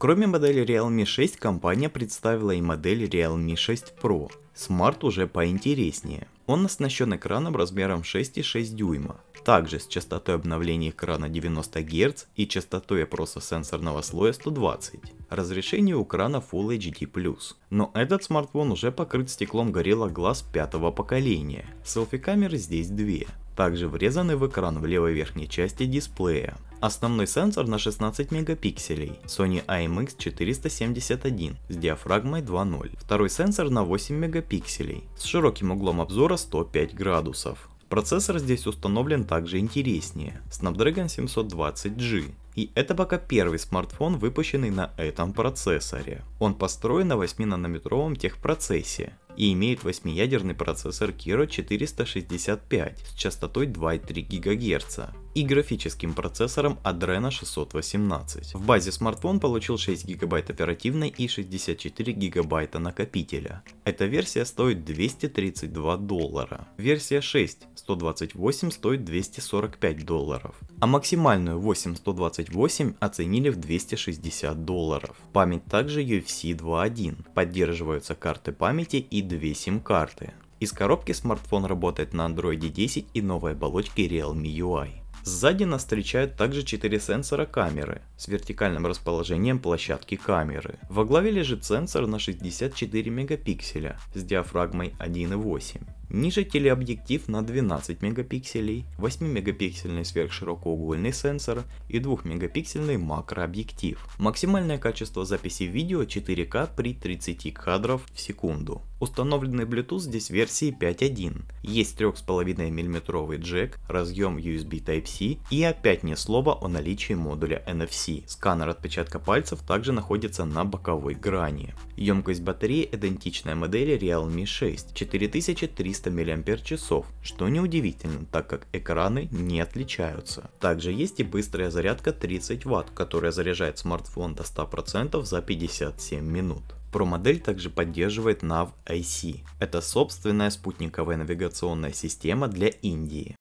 Кроме модели Realme 6, компания представила и модель Realme 6 Pro. Смарт уже поинтереснее. Он оснащен экраном размером 6,6 дюйма, также с частотой обновления экрана 90 Гц и частотой опроса сенсорного слоя 120. Разрешение у экрана Full HD+. Но этот смартфон уже покрыт стеклом Gorilla Glass пятого поколения. Селфи камеры здесь две также врезаны в экран в левой верхней части дисплея. Основной сенсор на 16 мегапикселей Sony IMX471 с диафрагмой 2.0. Второй сенсор на 8 мегапикселей с широким углом обзора 105 градусов. Процессор здесь установлен также интереснее, Snapdragon 720G. И это пока первый смартфон, выпущенный на этом процессоре. Он построен на 8-нанометровом техпроцессе, и имеет 8-ядерный процессор Kiro 465 с частотой 2,3 ГГц и графическим процессором Adreno 618. В базе смартфон получил 6 гигабайт оперативной и 64 гигабайта накопителя. Эта версия стоит 232 доллара. Версия 6 128 стоит 245 долларов, а максимальную 8 128 оценили в 260 долларов. Память также UFC 2.1, поддерживаются карты памяти и две сим-карты. Из коробки смартфон работает на Android 10 и новой оболочке Realme UI. Сзади нас встречают также 4 сенсора камеры с вертикальным расположением площадки камеры. Во главе лежит сенсор на 64 мегапикселя с диафрагмой 1.8. Ниже телеобъектив на 12 мегапикселей, 8-мегапиксельный сверхширокоугольный сенсор и 2-мегапиксельный макрообъектив. Максимальное качество записи видео 4К при 30 кадров в секунду. Установленный Bluetooth здесь версии 5.1. Есть 3,5 мм джек, разъем USB Type-C и опять ни слова о наличии модуля NFC. Сканер отпечатка пальцев также находится на боковой грани. Емкость батареи идентичная модели Realme 6 4300 мАч, что неудивительно, так как экраны не отличаются. Также есть и быстрая зарядка 30 Вт, которая заряжает смартфон до 100% за 57 минут. ProModelь также поддерживает NavIC. Это собственная спутниковая навигационная система для Индии.